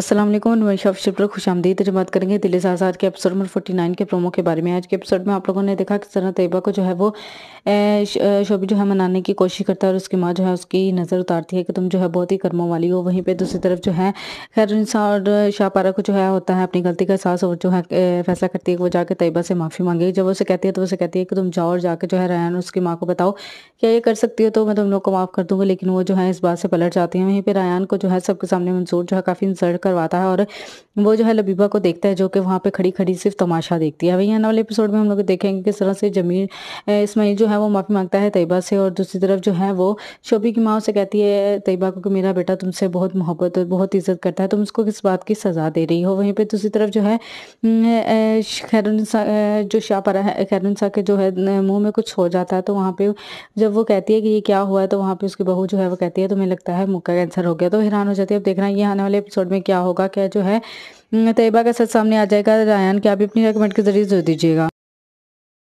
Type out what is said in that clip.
Aslam nausea shifter खुश आमदी बात करेंगे दिल्ली साजाद के एपिसोड नंबर फोर्टी नाइन के प्रोमो के बारे में आज के एपिसोड में आप लोगों ने देखा किस तरह तैयबा को जो है वो शोभी जो है मनाने की कोशिश करता है और उसकी माँ जो है उसकी नज़र उतारती है कि तुम जो है बहुत ही कर्मों वाली हो वहीं पर दूसरी तरफ जो है खैर इंसान और शाहपारा को जो है होता है अपनी गलती का एहसास और जो है फैसला करती है वो जाकर तैयबा से माफ़ी मांगेगी जब उसे कहती है तो उसे कहती है कि तुम जाओ और जाकर जो है रैन उसकी माँ को बताओ क्या ये कर सकती हो तो मैं तुम लोग को माफ़ कर दूँगा लेकिन वो जो है इस बात से पलट जाती है वहीं पर रायान को जो है सबके सामने मंसूर जो है काफ़ी इंसर्ट करवाता है और वो जो है लबीबा को देखता है जो कि वहाँ पे खड़ी खड़ी सिर्फ तमाशा देखती है वही आने वाले एपिसोड में हम लोग देखेंगे किस तरह से जमीर इसमाइल जो है वो माफ़ी मांगता है तैयबा से और दूसरी तरफ जो है वो शोभी की माँ से कहती है तैयबा को कि मेरा बेटा तुमसे बहुत मोहब्बत और बहुत इज्जत करता है तुम उसको किस बात की सज़ा दे रही हो वहीं पर दूसरी तरफ जो है खैरुन जो शाह पर है खैरुन सा के जो है मुँह में कुछ हो जाता है तो वहाँ पर जब वो कहती है कि ये क्या हुआ है तो वहाँ पर उसकी बहू जो है वो कहती है तुम्हें लगता है मुक्का कैंसर हो गया तो हैरान हो जाती है अब देखना ये आने वाले एपिसोड में क्या होगा क्या जो है हम्म, तयबा तो का सच सामने आ जाएगा रायन क्या आप अपनी रिकमेंट के जरिए जो दीजिएगा